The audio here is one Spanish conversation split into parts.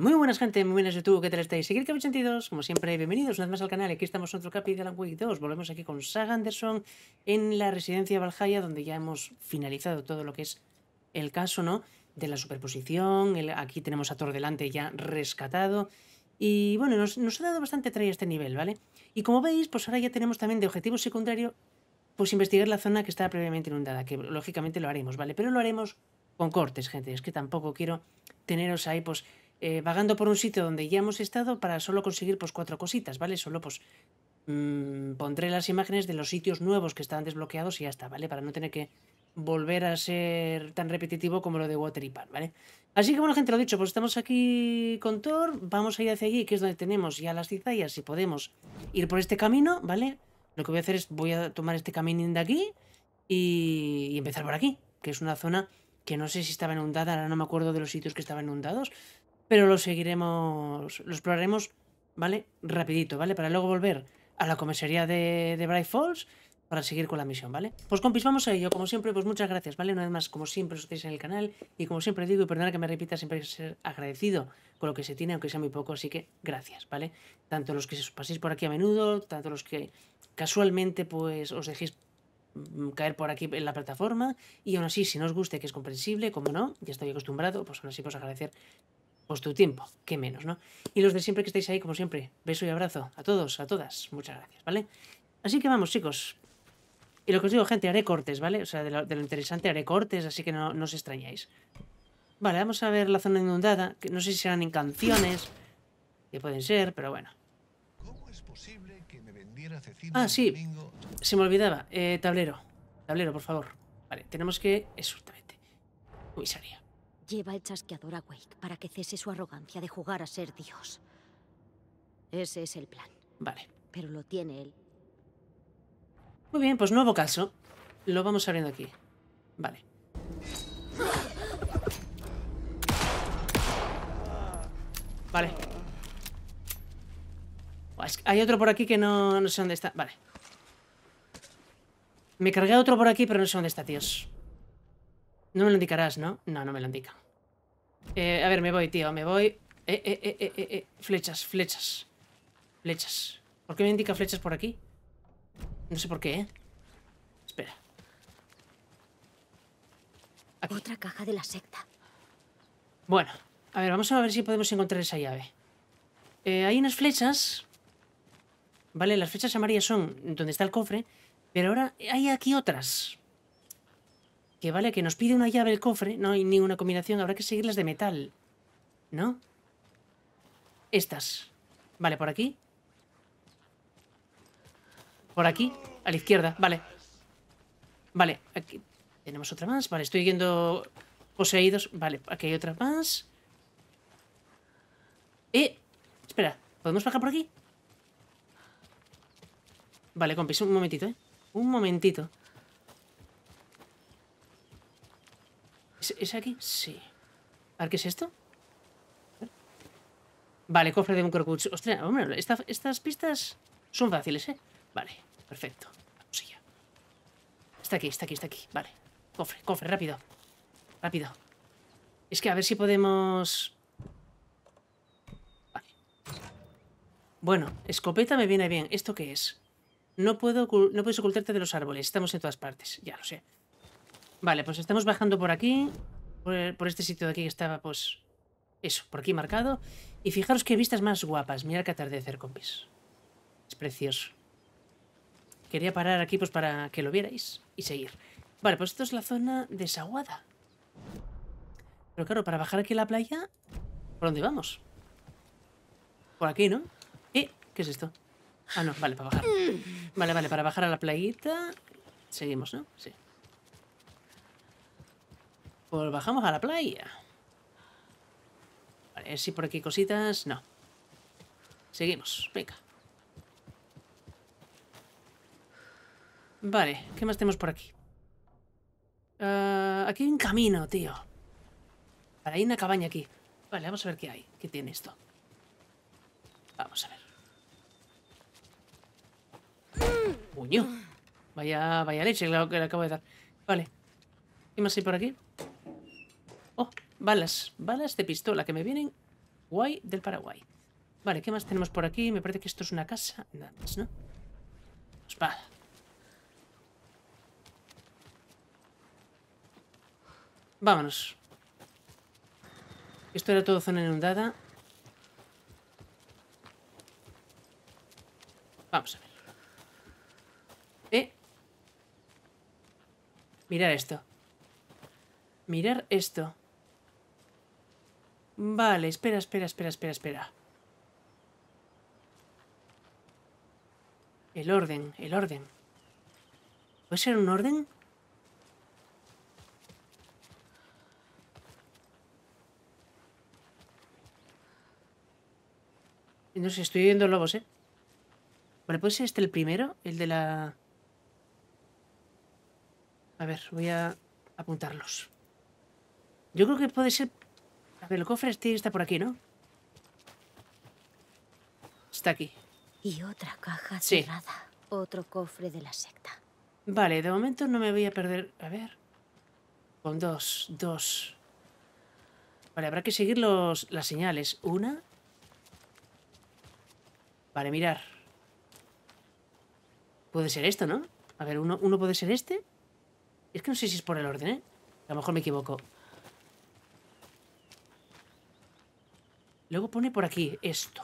Muy buenas gente, muy buenas YouTube, ¿qué tal estáis? Seguir que 82, como siempre, bienvenidos una vez más al canal, aquí estamos en otro capítulo de la 2, volvemos aquí con Saga Anderson en la residencia Valhalla, donde ya hemos finalizado todo lo que es el caso, ¿no? De la superposición, aquí tenemos a Thor delante ya rescatado, y bueno, nos, ha dado bastante a este nivel, ¿vale? Y como veis, pues ahora ya tenemos también de objetivo secundario, pues investigar la zona que estaba previamente inundada, que lógicamente lo haremos, ¿vale? Pero lo haremos con cortes, gente, es que tampoco quiero teneros ahí, pues eh, vagando por un sitio donde ya hemos estado para solo conseguir pues cuatro cositas, ¿vale? Solo pues mm, pondré las imágenes de los sitios nuevos que estaban desbloqueados y ya está, ¿vale? Para no tener que volver a ser tan repetitivo como lo de Watery ¿vale? Así que bueno, gente, lo dicho, pues estamos aquí con Thor, vamos a ir hacia allí, que es donde tenemos ya las cizallas, si podemos ir por este camino, ¿vale? Lo que voy a hacer es, voy a tomar este caminín de aquí y, y empezar por aquí, que es una zona que no sé si estaba inundada, ahora no me acuerdo de los sitios que estaban inundados, pero lo seguiremos, lo exploraremos, ¿vale? Rapidito, ¿vale? Para luego volver a la comisaría de, Bright Falls para seguir con la misión, ¿vale? Pues compis, vamos a ello, como siempre, pues muchas gracias, ¿vale? Una vez más, como siempre, os estáis en el canal y como siempre digo, y perdonad que me repita, siempre hay que ser agradecido con lo que se tiene, aunque sea muy poco, así que gracias, ¿vale? Tanto los que os paséis por aquí a menudo, tanto los que casualmente pues os dejéis mm, caer por aquí en la plataforma y aún así, si no os guste, que es comprensible, como no, ya estoy acostumbrado, pues aún así, pues agradecer pues tu tiempo, que menos, ¿no? Y los de siempre que estáis ahí, como siempre, beso y abrazo a todos, a todas, muchas gracias, ¿vale? Así que vamos, chicos. Y lo que os digo, gente, haré cortes, ¿vale? O sea, de lo, interesante haré cortes, así que no, os extrañáis. Vale, vamos a ver la zona inundada, que no sé si serán en canciones, que pueden ser, pero bueno. ¿Cómo ah, sí, se me olvidaba. Eh, tablero, tablero, por favor. Vale, tenemos que... Exactamente. Comisaría. Lleva el chasqueador a Wake para que cese su arrogancia de jugar a ser Dios. Ese es el plan. Vale. Pero lo tiene él. Muy bien, pues nuevo caso. Lo vamos abriendo aquí. Vale. Vale. Hay otro por aquí que no, no sé dónde está. Vale. Me cargué otro por aquí, pero no sé dónde está, tíos. No me lo indicarás, ¿no? No, no me lo indica. Eh, a ver, me voy, tío, me voy. Eh, eh, eh, eh, eh, flechas, flechas. Flechas. ¿Por qué me indica flechas por aquí? No sé por qué, ¿eh? Espera. Otra caja de la secta. Bueno, a ver, vamos a ver si podemos encontrar esa llave. hay unas flechas. Vale, las flechas amarillas son donde está el cofre. Pero ahora hay aquí otras. Que vale, que nos pide una llave el cofre, no hay ninguna combinación, habrá que seguir las de metal. ¿No? Estas. Vale, por aquí. Por aquí, a la izquierda, vale. Vale, aquí tenemos otra más. Vale, estoy yendo poseídos. Vale, aquí hay otra más. Eh, espera, ¿podemos bajar por aquí? Vale, compis, un momentito, ¿eh? Un momentito. ¿Es, aquí? Sí. A ver, ¿qué es esto? Vale, cofre de un crocuch. Ostras, hombre, estas pistas son fáciles, ¿eh? Vale, perfecto. Vamos allá. Está aquí, está aquí, está aquí. Vale. Cofre, cofre, rápido. Rápido. Es que a ver si podemos... Vale. Bueno, escopeta me viene bien. ¿Esto qué es? No, puedo, no puedes ocultarte de los árboles. Estamos en todas partes. Ya lo sé. Vale, pues estamos bajando por aquí, por, este sitio de aquí que estaba, pues, eso, por aquí marcado. Y fijaros qué vistas más guapas. Mirad que atardecer, compis. Es precioso. Quería parar aquí, pues, para que lo vierais y seguir. Vale, pues esto es la zona desaguada. Pero claro, para bajar aquí a la playa, ¿por dónde vamos? Por aquí, ¿no? ¿Eh? ¿Qué es esto? Ah, no, vale, para bajar. Vale, vale, para bajar a la playita... Seguimos, ¿no? Sí. Pues bajamos a la playa. Vale, a si por aquí cositas... No. Seguimos, venga. Vale, ¿qué más tenemos por aquí? Ah, aquí hay un camino, tío. Vale, hay una cabaña aquí. Vale, vamos a ver qué hay. ¿Qué tiene esto? Vamos a ver. ¡Puño! Vaya, vaya leche que le acabo de dar. Vale. ¿Qué más hay por aquí? Balas, balas de pistola que me vienen guay del Paraguay. Vale, ¿qué más tenemos por aquí? Me parece que esto es una casa. Nada más, ¿no? Espada. Pues Vámonos. Esto era todo zona inundada. Vamos a ver. Eh. Mirar esto. Mirar esto. Vale, espera, espera, espera, espera, espera. El orden, el orden. ¿Puede ser un orden? No sé, estoy viendo lobos, ¿eh? Vale, ¿puede ser este el primero? El de la... A ver, voy a apuntarlos. Yo creo que puede ser a ver, el cofre este está por aquí, ¿no? Está aquí. Y otra caja cerrada. Otro cofre de la secta. Vale, de momento no me voy a perder... A ver... Con dos, dos... Vale, habrá que seguir los, las señales. Una... Vale, mirar. Puede ser esto, ¿no? A ver, uno, uno puede ser este. Es que no sé si es por el orden, ¿eh? A lo mejor me equivoco. Luego pone por aquí esto.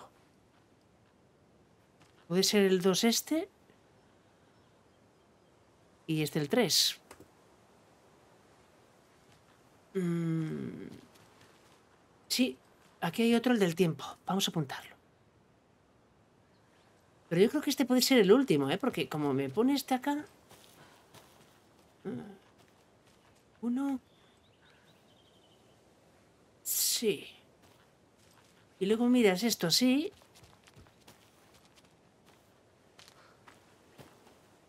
Puede ser el 2 este. Y este el 3. Sí, aquí hay otro, el del tiempo. Vamos a apuntarlo. Pero yo creo que este puede ser el último, ¿eh? Porque como me pone este acá... Ah, uno... Sí. Y luego miras esto ¿sí?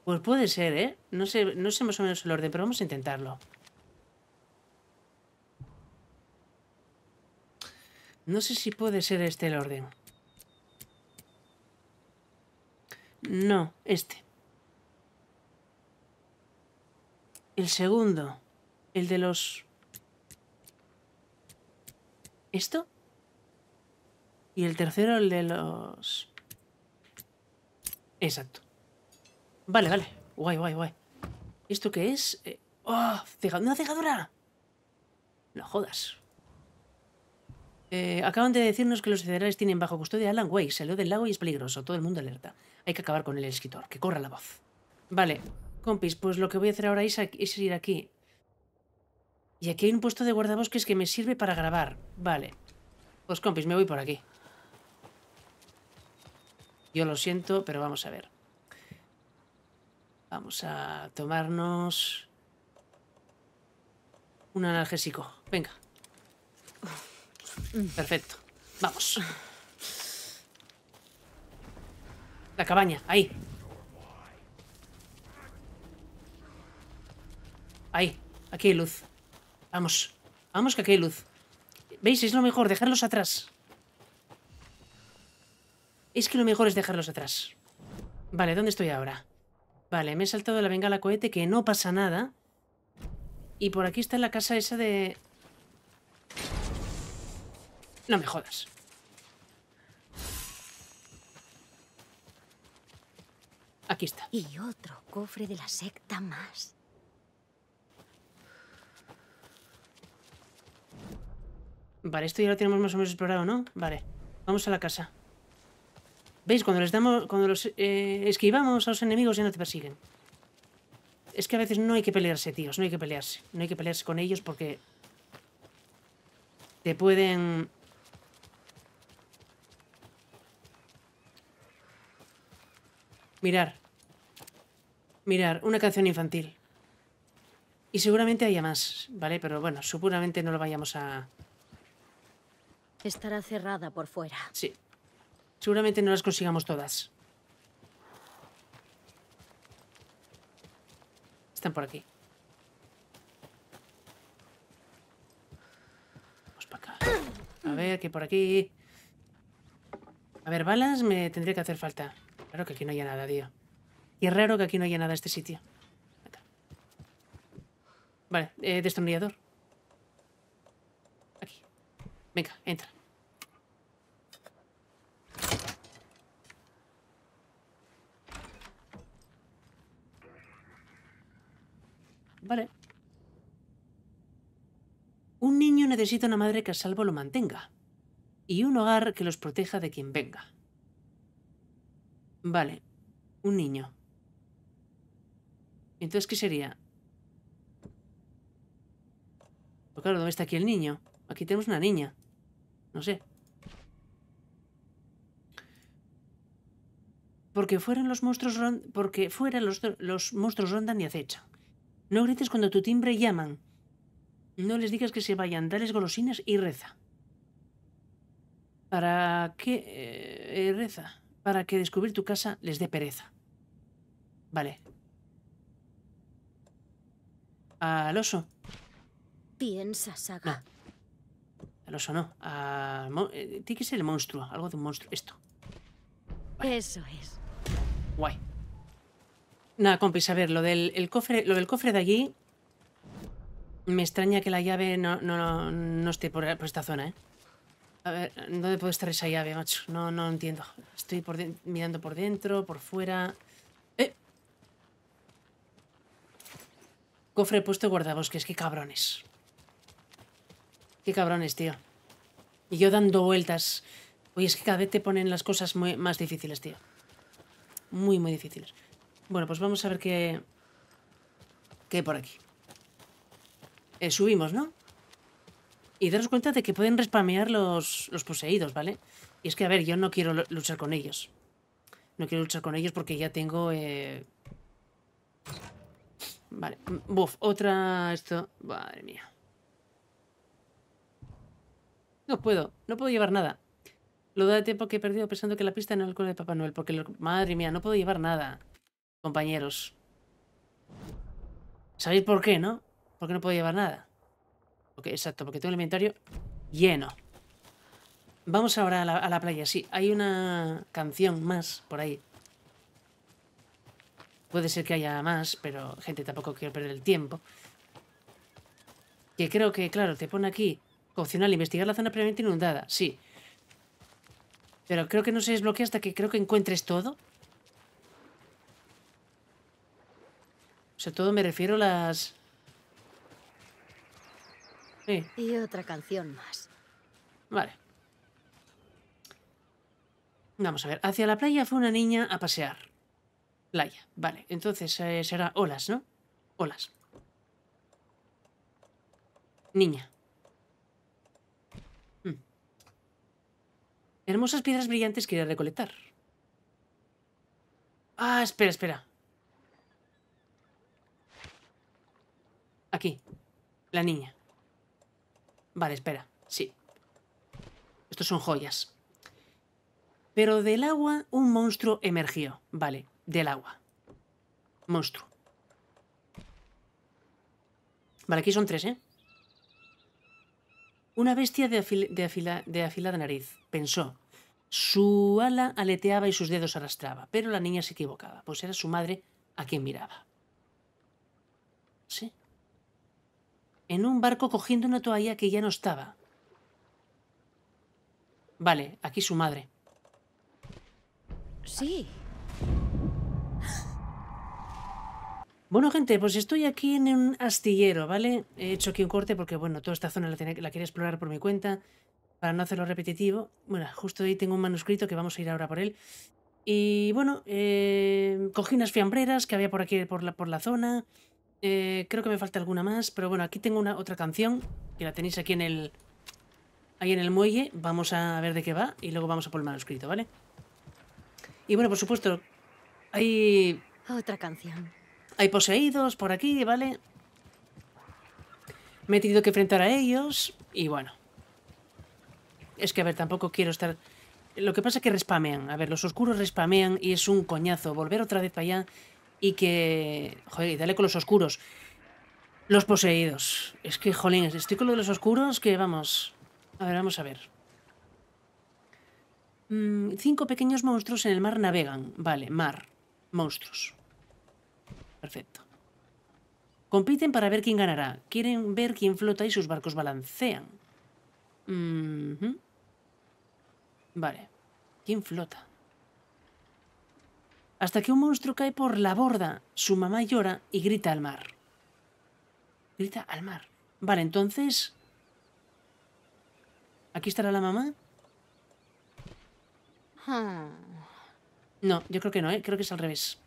Pues puede ser, ¿eh? No sé, no sé más o menos el orden, pero vamos a intentarlo. No sé si puede ser este el orden. No, este. El segundo. El de los... ¿Esto? Y el tercero, el de los... Exacto. Vale, vale. Guay, guay, guay. ¿Esto qué es? Eh, ¡Oh! ¡Una cegadura! No jodas. Eh, acaban de decirnos que los federales tienen bajo custodia a Alan Se Salió del lago y es peligroso. Todo el mundo alerta. Hay que acabar con el escritor. Que corra la voz. Vale, compis, pues lo que voy a hacer ahora es, es ir aquí. Y aquí hay un puesto de guardabosques que me sirve para grabar. Vale. Pues compis, me voy por aquí. Yo lo siento, pero vamos a ver. Vamos a tomarnos un analgésico. Venga. Perfecto. Vamos. La cabaña, ahí. Ahí, aquí hay luz. Vamos. Vamos que aquí hay luz. ¿Veis? Es lo mejor, dejarlos atrás. Es que lo mejor es dejarlos atrás. Vale, ¿dónde estoy ahora? Vale, me he saltado de la bengala cohete, que no pasa nada. Y por aquí está la casa esa de... No me jodas. Aquí está. Y otro cofre de la secta más. Vale, esto ya lo tenemos más o menos explorado, ¿no? Vale, vamos a la casa. ¿Veis? Cuando, les damos, cuando los eh, esquivamos a los enemigos ya no te persiguen. Es que a veces no hay que pelearse, tíos. No hay que pelearse. No hay que pelearse con ellos porque... Te pueden... Mirar. Mirar. Una canción infantil. Y seguramente haya más, ¿vale? Pero bueno, seguramente no lo vayamos a... Estará cerrada por fuera. Sí. Seguramente no las consigamos todas. Están por aquí. Vamos para acá. A ver, que por aquí... A ver, balas me tendría que hacer falta. Claro que aquí no haya nada, tío. Y es raro que aquí no haya nada este sitio. Vale, eh, destornillador. Aquí. Venga, entra. Vale. Un niño necesita una madre que a salvo lo mantenga. Y un hogar que los proteja de quien venga. Vale. Un niño. Entonces, ¿qué sería? Pues claro, ¿dónde está aquí el niño? Aquí tenemos una niña. No sé. Porque fueran los monstruos porque fuera los, los monstruos rondan y acechan. No grites cuando tu timbre llaman. No les digas que se vayan, dales golosinas y reza. ¿Para qué eh, eh, reza? Para que descubrir tu casa les dé pereza. Vale. Al oso. Piensa, Saga. Al oso no. Al eh, que ser el monstruo, algo de un monstruo. Esto. Eso es. Guay. Nada, compis, a ver, lo del, cofre, lo del cofre de allí... Me extraña que la llave no, no, no esté por, por, esta zona, ¿eh? A ver, ¿dónde puede estar esa llave, macho? No, no entiendo. Estoy mirando por dentro, por fuera... ¡Eh! Cofre puesto guardabosques, qué cabrones. Qué cabrones, tío. Y yo dando vueltas. Oye, es que cada vez te ponen las cosas más difíciles, tío. Muy, muy difíciles. Bueno, pues vamos a ver qué... ¿Qué hay por aquí? Eh, subimos, ¿no? Y daros cuenta de que pueden respamear los, los poseídos, ¿vale? Y es que, a ver, yo no quiero luchar con ellos. No quiero luchar con ellos porque ya tengo... Eh, vale. Mm, buf, otra... Esto... Madre mía. No puedo. No puedo llevar nada. Lo da de tiempo que he perdido pensando que la pista no era el colo de Papá Noel. Porque... Madre mía, no puedo llevar nada compañeros. ¿Sabéis por qué, no? Porque no puedo llevar nada. Porque, exacto, porque tengo el inventario lleno. Vamos ahora a la, playa. Sí, hay una canción más por ahí. Puede ser que haya más, pero gente, tampoco quiero perder el tiempo. Que creo que, claro, te pone aquí opcional investigar la zona previamente inundada. Sí. Pero creo que no se desbloquea hasta que creo que encuentres todo. sea, todo me refiero a las... Y otra canción más. Vale. Vamos a ver. Hacia la playa fue una niña a pasear. Playa. Vale. Entonces eh, será olas, ¿no? Olas. Niña. Hmm. Hermosas piedras brillantes a recolectar. Ah, espera, espera. Aquí. La niña. Vale, espera. Sí. Estos son joyas. Pero del agua un monstruo emergió. Vale, del agua. Monstruo. Vale, aquí son tres, ¿eh? Una bestia de, de, afila de afilada nariz, pensó. Su ala aleteaba y sus dedos arrastraba, pero la niña se equivocaba, pues era su madre a quien miraba. ¿Sí? en un barco cogiendo una toalla que ya no estaba. Vale, aquí su madre. Sí. Bueno, gente, pues estoy aquí en un astillero, ¿vale? He hecho aquí un corte porque, bueno, toda esta zona la, quería explorar por mi cuenta para no hacerlo repetitivo. Bueno, justo ahí tengo un manuscrito que vamos a ir ahora por él. Y bueno, eh, cogí unas fiambreras que había por aquí, por la zona. Eh, creo que me falta alguna más, pero bueno, aquí tengo una otra canción, que la tenéis aquí en el... Ahí en el muelle, vamos a ver de qué va y luego vamos a por el manuscrito, ¿vale? Y bueno, por supuesto, hay... Otra canción. Hay poseídos por aquí, ¿vale? Me he tenido que enfrentar a ellos y bueno. Es que, a ver, tampoco quiero estar... Lo que pasa es que respamean. A ver, los oscuros respamean y es un coñazo. Volver otra vez para allá y que. Joder, dale con los oscuros. Los poseídos. Es que, jolín, estoy con de los oscuros que vamos. A ver, vamos a ver. Mm, cinco pequeños monstruos en el mar navegan. Vale, mar. Monstruos. Perfecto. Compiten para ver quién ganará. Quieren ver quién flota y sus barcos balancean. Mm-hmm. Vale. ¿Quién flota? hasta que un monstruo cae por la borda. Su mamá llora y grita al mar. Grita al mar. Vale, entonces... ¿Aquí estará la mamá? Hmm. No, yo creo que no, ¿eh? creo que es al revés.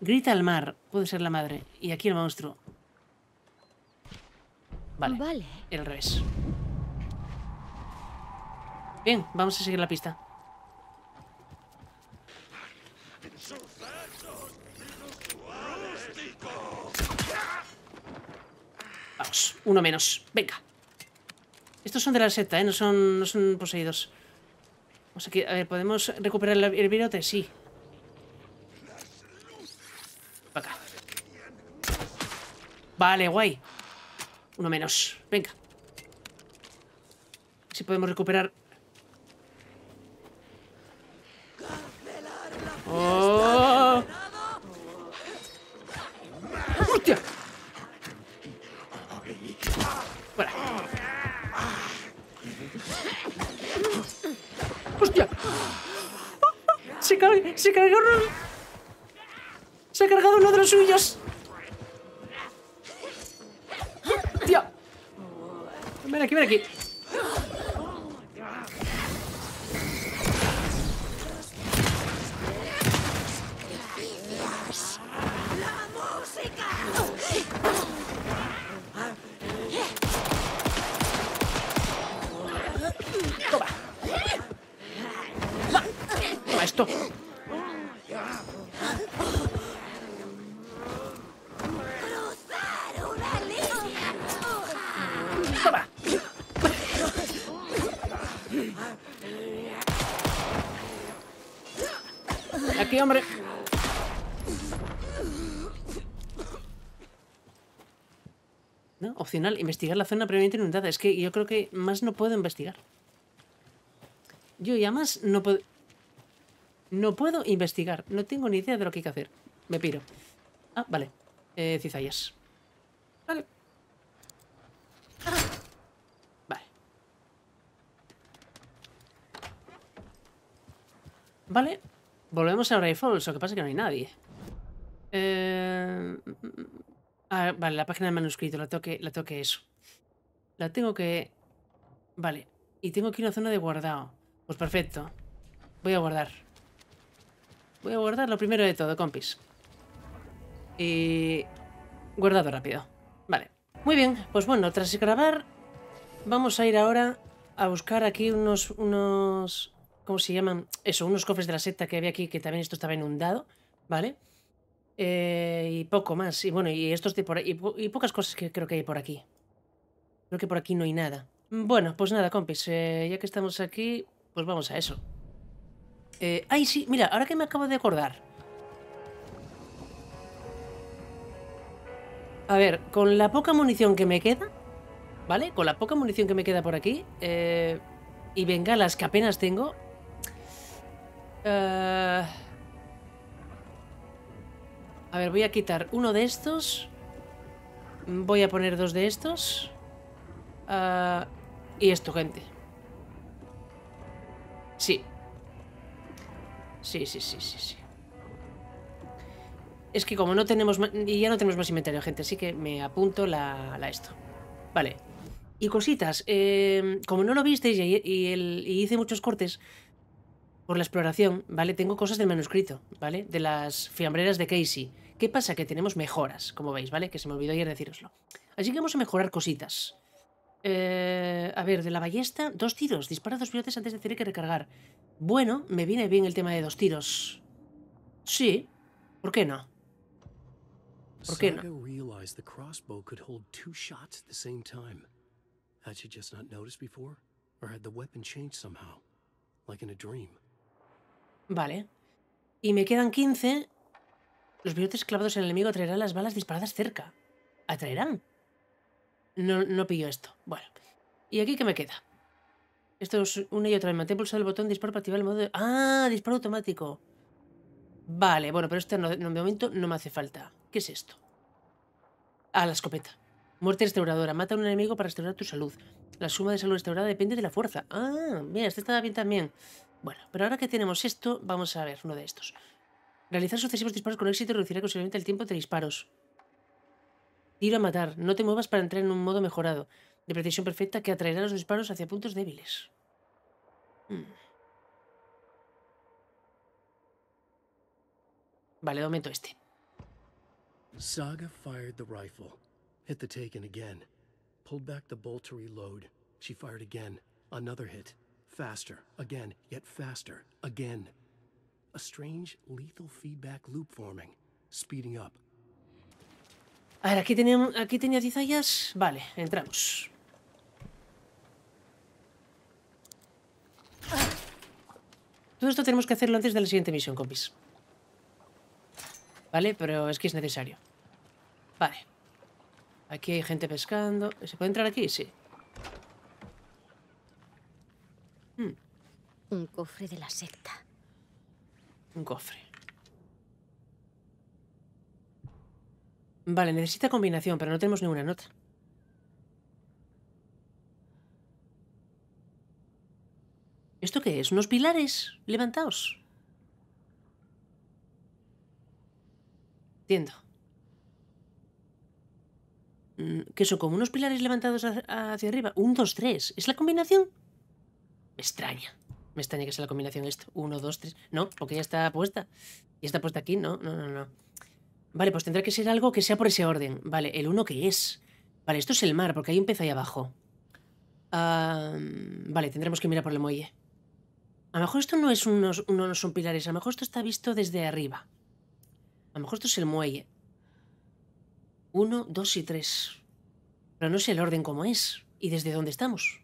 Grita al mar, puede ser la madre. Y aquí el monstruo. Vale. vale. El revés. Bien, vamos a seguir la pista. uno menos. Venga. Estos son de la seta ¿eh? No son, poseídos. Vamos A ver, ¿podemos recuperar el, virote? Sí. Acá. Vale, guay. Uno menos. Venga. Si podemos recuperar... ¡Oh! ¡Hostia! ¡Hostia! Se, cargó se Se ha cargado uno de los suyos. Tío Ven aquí, ven aquí. Investigar la zona previamente inundada. Es que yo creo que más no puedo investigar. Yo ya más no puedo... No puedo investigar. No tengo ni idea de lo que hay que hacer. Me piro. Ah, vale. Eh, cizallas. Vale. Vale. Vale. Volvemos a Falls Lo que pasa es que no hay nadie. Eh... Ah, vale, la página del manuscrito, la toque, la toque eso. La tengo que... Vale. Y tengo aquí una zona de guardado. Pues perfecto. Voy a guardar. Voy a guardar lo primero de todo, compis. Y... Guardado rápido. Vale. Muy bien, pues bueno, tras grabar... Vamos a ir ahora a buscar aquí unos... unos... ¿Cómo se llaman? Eso, unos cofres de la secta que había aquí, que también esto estaba inundado. ¿Vale? vale eh, y poco más. Y bueno, y estos de ahí, y, pocas cosas que creo que hay por aquí. Creo que por aquí no hay nada. Mm, bueno, pues nada, compis. Eh, ya que estamos aquí, pues vamos a eso. Eh, ay, sí, mira, ahora que me acabo de acordar. A ver, con la poca munición que me queda, ¿vale? Con la poca munición que me queda por aquí, eh, y bengalas que apenas tengo... Eh, a ver, voy a quitar uno de estos. Voy a poner dos de estos. Ah, y esto, gente. Sí. Sí, sí, sí, sí, sí. Es que como no tenemos más, y ya no tenemos más inventario, gente, así que me apunto la, esto. Vale. Y cositas. Eh, como no lo visteis y, y hice muchos cortes, por la exploración, ¿vale? Tengo cosas del manuscrito, ¿vale? De las fiambreras de Casey. ¿Qué pasa? Que tenemos mejoras, como veis, ¿vale? Que se me olvidó ayer deciroslo. Así que vamos a mejorar cositas. Eh, a ver, de la ballesta, dos tiros. Dispara dos pilotes antes de tener que recargar. Bueno, me viene bien el tema de dos tiros. Sí. ¿Por qué no? ¿Por qué no? Vale. Y me quedan 15. Los biotes clavados en el enemigo atraerán las balas disparadas cerca. ¿Atraerán? No, no pillo esto. Bueno. ¿Y aquí qué me queda? Esto es una y otra vez. Mantén pulsado el botón disparo para activar el modo de... ¡Ah! Disparo automático. Vale, bueno, pero este no, no, momento no me hace falta. ¿Qué es esto? Ah, la escopeta. Muerte restauradora. Mata a un enemigo para restaurar tu salud. La suma de salud restaurada depende de la fuerza. Ah, mira, este está bien también. Bueno, pero ahora que tenemos esto, vamos a ver uno de estos. Realizar sucesivos disparos con éxito reducirá considerablemente el tiempo de disparos. Tiro a matar. No te muevas para entrar en un modo mejorado. De precisión perfecta que atraerá los disparos hacia puntos débiles. Hmm. Vale, aumento este. Saga fired the rifle. Hit the again. Pulled back the bolt to reload. She fired again. Another hit. A ver, aquí tenía, aquí tenía cizallas. Vale, entramos. Todo esto tenemos que hacerlo antes de la siguiente misión, compis. Vale, pero es que es necesario. Vale. Aquí hay gente pescando. ¿Se puede entrar aquí? Sí. Mm. Un cofre de la secta. Un cofre. Vale, necesita combinación, pero no tenemos ninguna nota. ¿Esto qué es? ¿Unos pilares levantados? Entiendo. Mm, ¿Qué son? ¿Como unos pilares levantados hacia arriba? Un, dos, tres. ¿Es la combinación? Me extraña. Me extraña que sea la combinación esto. Uno, dos, tres. No, porque ya está puesta. Ya está puesta aquí, ¿no? No, no, no. Vale, pues tendrá que ser algo que sea por ese orden. Vale, el uno que es. Vale, esto es el mar, porque ahí empieza ahí abajo. vale, tendremos que mirar por el muelle. A lo mejor esto no es unos, son pilares, a lo mejor esto está visto desde arriba. A lo mejor esto es el muelle. Uno, dos y tres. Pero no sé el orden como es y desde dónde estamos.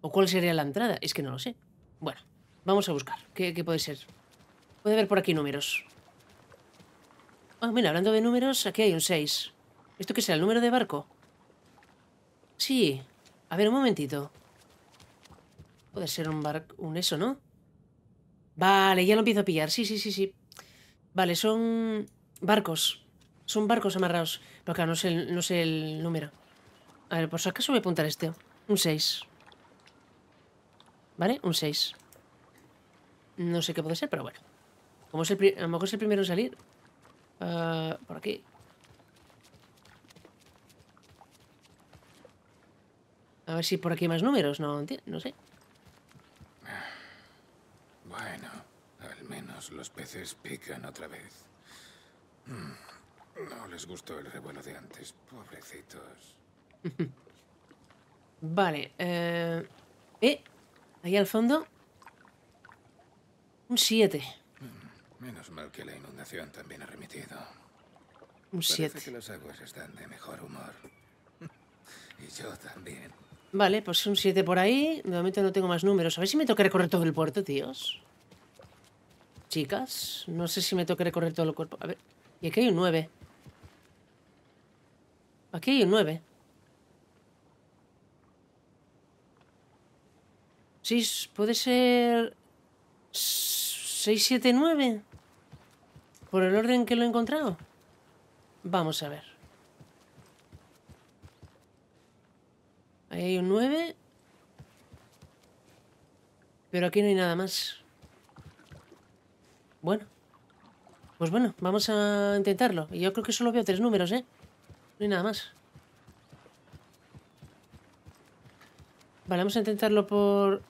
¿O cuál sería la entrada? Es que no lo sé. Bueno, vamos a buscar. ¿Qué, puede ser? Puede haber por aquí números. Ah, mira, hablando de números, aquí hay un 6. ¿Esto qué será? ¿El número de barco? Sí. A ver, un momentito. Puede ser un barco... un eso, ¿no? Vale, ya lo empiezo a pillar. Sí, sí, sí, sí. Vale, son barcos. Son barcos amarrados. Pero claro, no sé, no sé el número. A ver, por si acaso voy a apuntar este. Un 6. ¿Vale? Un 6. No sé qué puede ser, pero bueno. Como es el a lo mejor es el primero en salir. Ah, por aquí. A ver si por aquí hay más números. No, no sé. Bueno, al menos los peces pican otra vez. Mm, no les gustó el revuelo de antes, pobrecitos. vale. ¿Eh? eh Ahí al fondo. Un 7. Mm, menos mal que la inundación también ha remitido. Un 7. aguas están de mejor humor. y yo también. Vale, pues un 7 por ahí. De momento no tengo más números. A ver si me toca recorrer todo el puerto, tíos. Chicas, no sé si me toca recorrer todo el cuerpo. A ver. Y aquí hay un 9. Aquí hay un 9. Sí, puede ser 6, 7, 9. Por el orden que lo he encontrado. Vamos a ver. Ahí hay un 9. Pero aquí no hay nada más. Bueno. Pues bueno, vamos a intentarlo. Y yo creo que solo veo tres números, ¿eh? No hay nada más. Vale, vamos a intentarlo por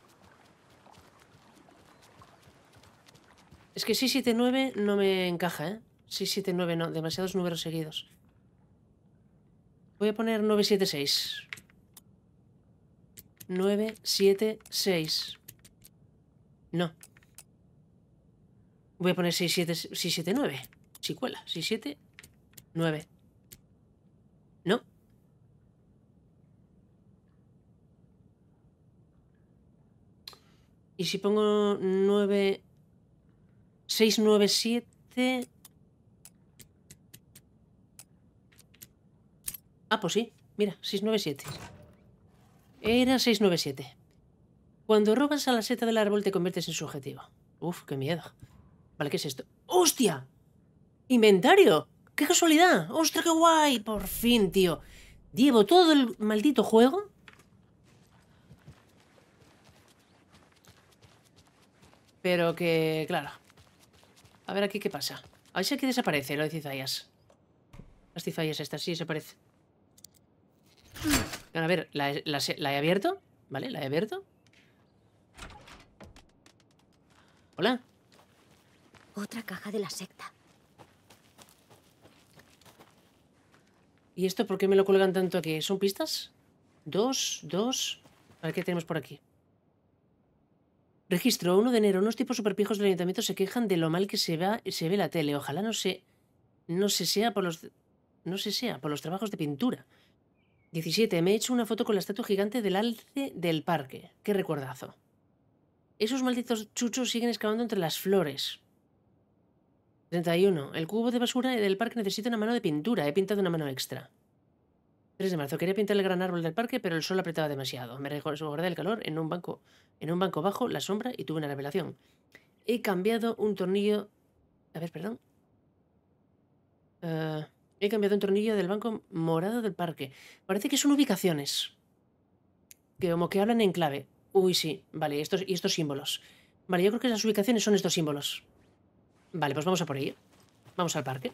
Es que 679 no me encaja, ¿eh? 679 no, demasiados números seguidos. Voy a poner 976. 976. No. Voy a poner 679. Si cuela, 679. No. Y si pongo 9... 697... Ah, pues sí. Mira, 697. Era 697. Cuando robas a la seta del árbol te conviertes en su objetivo. Uf, qué miedo. Vale, ¿qué es esto? ¡Hostia! ¡Inventario! ¡Qué casualidad! ¡Ostras, qué guay! Por fin, tío. Llevo todo el maldito juego. Pero que, claro, a ver aquí qué pasa. A ver si aquí desaparece lo de cizallas. Las cizallas estas sí desaparece. aparece a ver, ¿la, he abierto? ¿Vale? ¿La he abierto? Hola. Otra caja de la secta. ¿Y esto por qué me lo colgan tanto aquí? ¿Son pistas? Dos, dos... A ver qué tenemos por aquí. Registro 1 de enero. Unos tipos superpijos del ayuntamiento se quejan de lo mal que se, va, se ve la tele. Ojalá no se, no se sea por los no se sea por los trabajos de pintura. 17. Me he hecho una foto con la estatua gigante del alce del parque. Qué recuerdazo. Esos malditos chuchos siguen excavando entre las flores. 31. El cubo de basura del parque necesita una mano de pintura. He pintado una mano extra. 3 de marzo. Quería pintar el gran árbol del parque, pero el sol apretaba demasiado. Me resguardé el calor en un banco, en un banco bajo, la sombra, y tuve una revelación. He cambiado un tornillo... A ver, perdón. Eh, he cambiado un tornillo del banco morado del parque. Parece que son ubicaciones. Que como que hablan en clave. Uy, sí. Vale, estos, y estos símbolos. Vale, yo creo que esas ubicaciones son estos símbolos. Vale, pues vamos a por ello. Vamos al parque.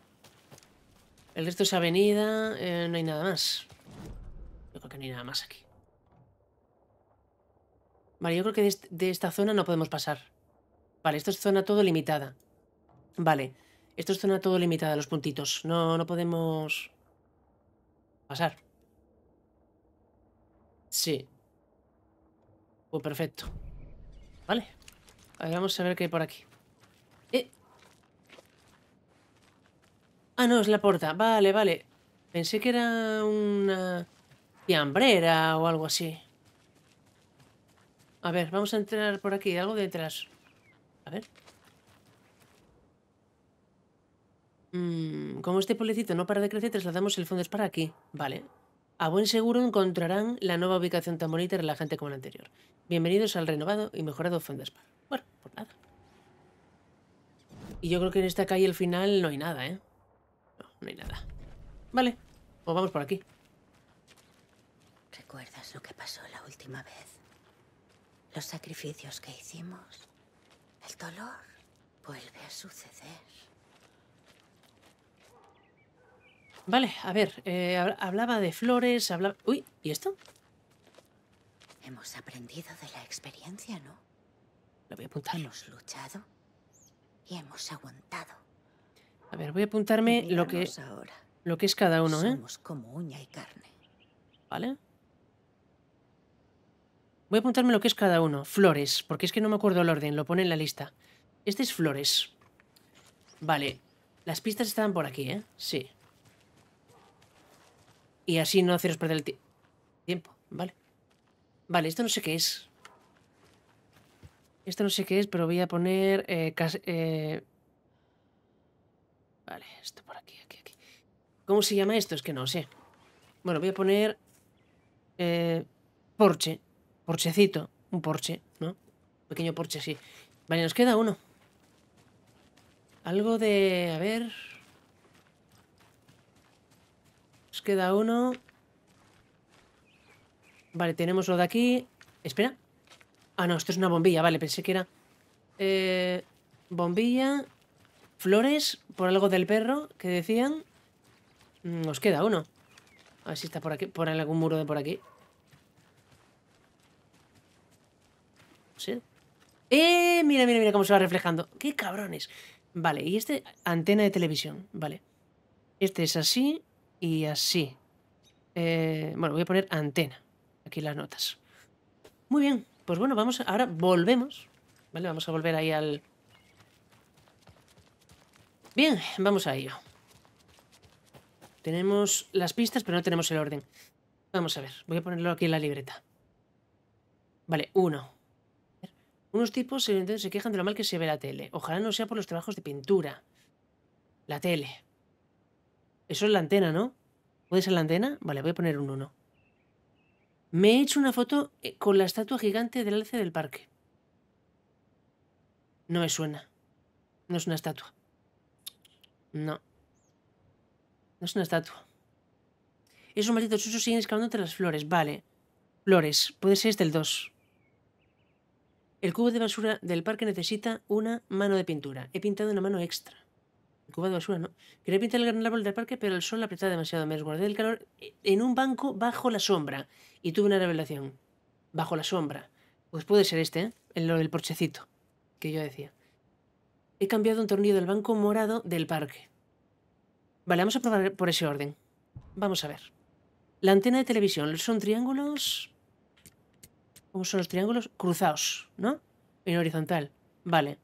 El resto es avenida, eh, no hay nada más porque no hay nada más aquí. Vale, yo creo que de, esta zona no podemos pasar. Vale, esto es zona todo limitada. Vale, esto es zona todo limitada, los puntitos. No, no podemos... Pasar. Sí. Pues perfecto. Vale. A vamos a ver qué hay por aquí. Eh. Ah, no, es la puerta. Vale, vale. Pensé que era una hambrera o algo así. A ver, vamos a entrar por aquí, algo detrás. A ver. Mm, como este pueblecito no para de crecer, trasladamos el fondo para aquí. Vale. A buen seguro encontrarán la nueva ubicación tan bonita y relajante como la anterior. Bienvenidos al renovado y mejorado Fondespar. Bueno, por nada. Y yo creo que en esta calle al final no hay nada, ¿eh? No, no hay nada. Vale, O pues vamos por aquí recuerdas lo que pasó la última vez? Los sacrificios que hicimos. El dolor vuelve a suceder. Vale, a ver, eh, hablaba de flores, hablaba... Uy, ¿y esto? Hemos aprendido de la experiencia, ¿no? Lo voy a apuntar. Hemos luchado y hemos aguantado. A ver, voy a apuntarme lo que, ahora. lo que es cada uno, ¿eh? Somos como uña y carne. ¿Vale? Voy a apuntarme lo que es cada uno. Flores, porque es que no me acuerdo el orden, lo pone en la lista. Este es flores. Vale. Las pistas estaban por aquí, ¿eh? Sí. Y así no haceros perder el tiempo, ¿vale? Vale, esto no sé qué es. Esto no sé qué es, pero voy a poner... Eh, eh, vale, esto por aquí, aquí, aquí. ¿Cómo se llama esto? Es que no sé. Bueno, voy a poner... Eh, porche Porsche. Porchecito. Un porche, ¿no? Un pequeño porche, sí. Vale, nos queda uno. Algo de... A ver... Nos queda uno. Vale, tenemos lo de aquí. Espera. Ah, no, esto es una bombilla. Vale, pensé que era... Eh, bombilla. Flores, por algo del perro, que decían. Mm, nos queda uno. A ver si está por aquí, por algún muro de por aquí. ¿Sí? ¡Eh! Mira, mira, mira cómo se va reflejando. ¡Qué cabrones! Vale, y este, antena de televisión, vale. Este es así y así. Eh, bueno, voy a poner antena. Aquí las notas. Muy bien, pues bueno, vamos, ahora volvemos. Vale, vamos a volver ahí al... Bien, vamos a ello. Tenemos las pistas, pero no tenemos el orden. Vamos a ver, voy a ponerlo aquí en la libreta. Vale, uno. Unos tipos se quejan de lo mal que se ve la tele. Ojalá no sea por los trabajos de pintura. La tele. Eso es la antena, ¿no? ¿Puede ser la antena? Vale, voy a poner un 1. Me he hecho una foto eh, con la estatua gigante del alce del parque. No me suena. No es una estatua. No. No es una estatua. Esos malditos maldito siguen excavando entre las flores. Vale. Flores. Puede ser este el 2. El cubo de basura del parque necesita una mano de pintura. He pintado una mano extra. El cubo de basura, ¿no? Quería pintar el gran árbol del parque, pero el sol la apretaba demasiado. Me resguardé el calor en un banco bajo la sombra. Y tuve una revelación. Bajo la sombra. Pues puede ser este, ¿eh? El, el porchecito. Que yo decía. He cambiado un tornillo del banco morado del parque. Vale, vamos a probar por ese orden. Vamos a ver. La antena de televisión. Son triángulos... ¿Cómo son los triángulos? Cruzados, ¿no? En horizontal. Vale.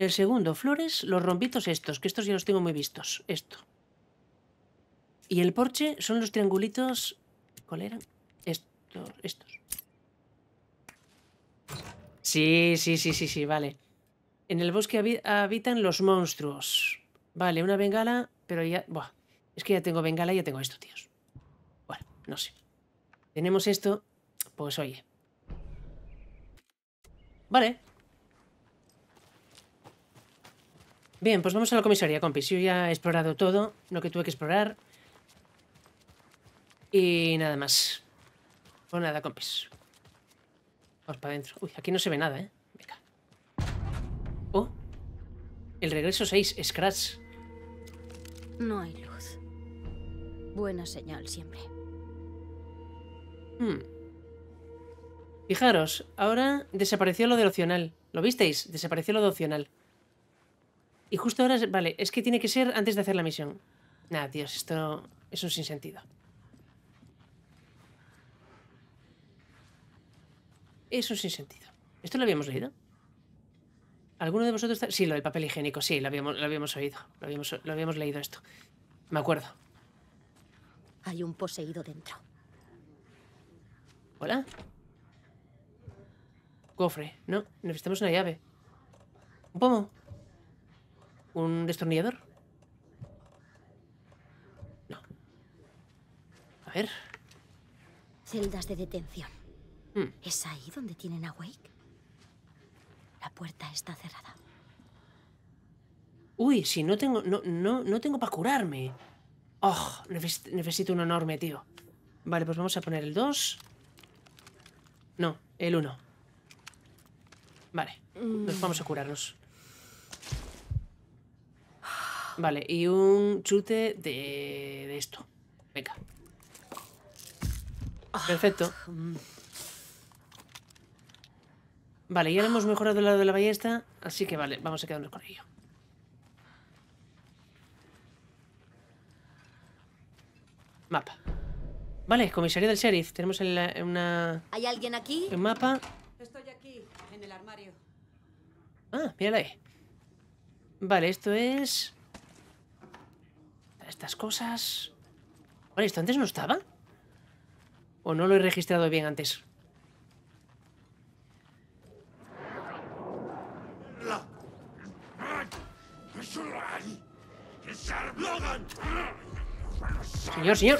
El segundo, flores, los rombitos estos, que estos ya los tengo muy vistos. Esto. Y el porche son los triangulitos... ¿Cuál eran? Estos, estos. Sí, sí, sí, sí, sí, vale. En el bosque habitan los monstruos. Vale, una bengala, pero ya... Buah, es que ya tengo bengala y ya tengo esto, tíos. Bueno, no sé. Tenemos esto, pues oye. Vale. Bien, pues vamos a la comisaría, compis. Yo ya he explorado todo lo que tuve que explorar. Y nada más. Pues nada, compis. Vamos para adentro. Uy, aquí no se ve nada, ¿eh? Venga. Oh. El regreso 6, Scratch. No hay luz. Buena señal siempre. Hmm. Fijaros, ahora desapareció lo de opcional. ¿Lo visteis? Desapareció lo de opcional. Y justo ahora, vale, es que tiene que ser antes de hacer la misión. Nada, Dios, esto es un sinsentido. Es un sinsentido. ¿Esto lo habíamos leído? ¿Alguno de vosotros? Está... Sí, lo del papel higiénico, sí, lo habíamos, lo habíamos oído. Lo habíamos, lo habíamos leído esto. Me acuerdo. Hay un poseído dentro. ¿Hola? cofre. No, necesitamos una llave. Un pomo. Un destornillador. No. A ver. Celdas de detención. Hmm. ¿Es ahí donde tienen a Wake? La puerta está cerrada. Uy, si no tengo. No, no, no tengo para curarme. Oh, necesito un enorme, tío. Vale, pues vamos a poner el 2. No, el 1. Vale, mm. nos vamos a curarnos. Vale, y un chute de, de esto. Venga. Ah. Perfecto. Vale, ya lo hemos mejorado el lado de la ballesta, así que vale, vamos a quedarnos con ello. Mapa. Vale, comisaría del sheriff. Tenemos una... ¿Hay alguien aquí? Un mapa. Estoy aquí en el armario. Ah, mírala ahí. Vale, esto es... Estas cosas... Vale, ¿esto antes no estaba? ¿O no lo he registrado bien antes? Señor, señor.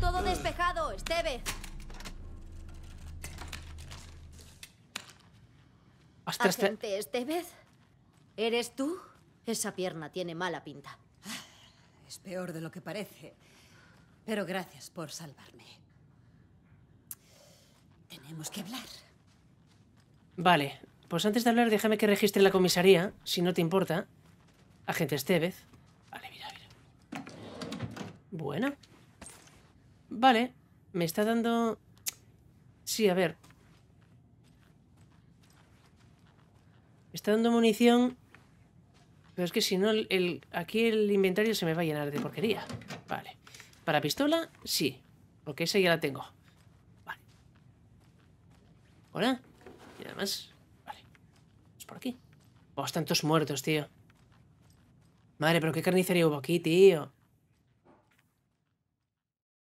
Todo despejado, Esteve. Agente Estevez, ¿eres tú? Esa pierna tiene mala pinta. Ah, es peor de lo que parece. Pero gracias por salvarme. Tenemos que hablar. Vale, pues antes de hablar, déjame que registre la comisaría, si no te importa. Agente Estevez. Vale, mira, mira. Bueno. Vale, me está dando... Sí, a ver. Me está dando munición... Pero es que si no, el, aquí el inventario se me va a llenar de porquería. Vale. Para pistola, sí. Porque esa ya la tengo. Vale. Hola. Y más por aquí. Oh, están tantos muertos, tío. Madre, pero qué carnicería hubo aquí, tío.